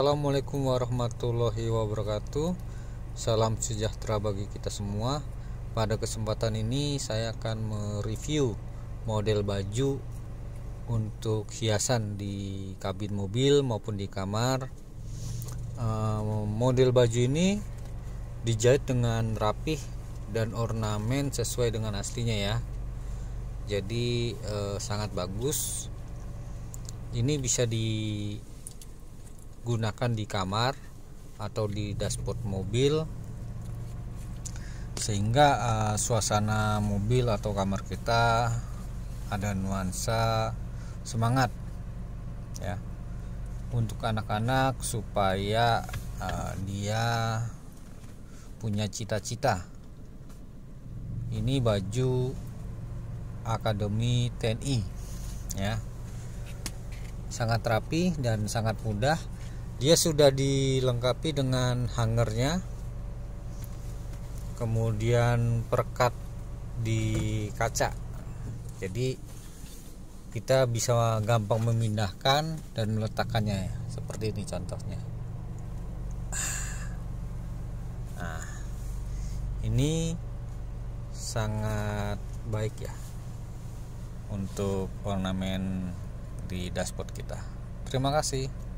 Assalamualaikum warahmatullahi wabarakatuh Salam sejahtera bagi kita semua Pada kesempatan ini saya akan mereview model baju untuk hiasan di kabin mobil maupun di kamar eh, Model baju ini dijahit dengan rapih dan ornamen sesuai dengan aslinya ya Jadi eh, sangat bagus Ini bisa di gunakan di kamar atau di dashboard mobil sehingga uh, suasana mobil atau kamar kita ada nuansa semangat ya untuk anak-anak supaya uh, dia punya cita-cita ini baju Akademi TNI ya sangat rapi dan sangat mudah dia sudah dilengkapi dengan hangernya kemudian perekat di kaca jadi kita bisa gampang memindahkan dan meletakkannya ya. seperti ini contohnya nah ini sangat baik ya untuk ornamen di dashboard kita. Terima kasih.